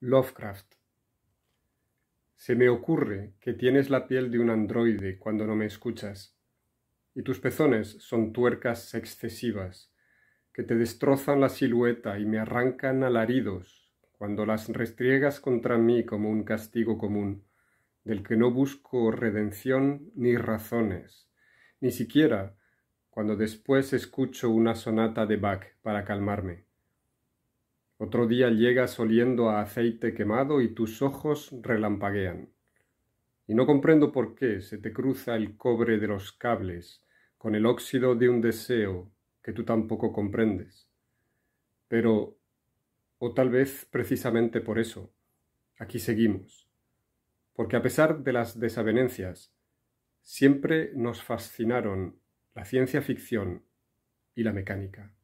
Lovecraft. Se me ocurre que tienes la piel de un androide cuando no me escuchas, y tus pezones son tuercas excesivas, que te destrozan la silueta y me arrancan alaridos cuando las restriegas contra mí como un castigo común, del que no busco redención ni razones, ni siquiera cuando después escucho una sonata de Bach para calmarme. Otro día llegas oliendo a aceite quemado y tus ojos relampaguean. Y no comprendo por qué se te cruza el cobre de los cables con el óxido de un deseo que tú tampoco comprendes. Pero, o tal vez precisamente por eso, aquí seguimos. Porque a pesar de las desavenencias, siempre nos fascinaron la ciencia ficción y la mecánica.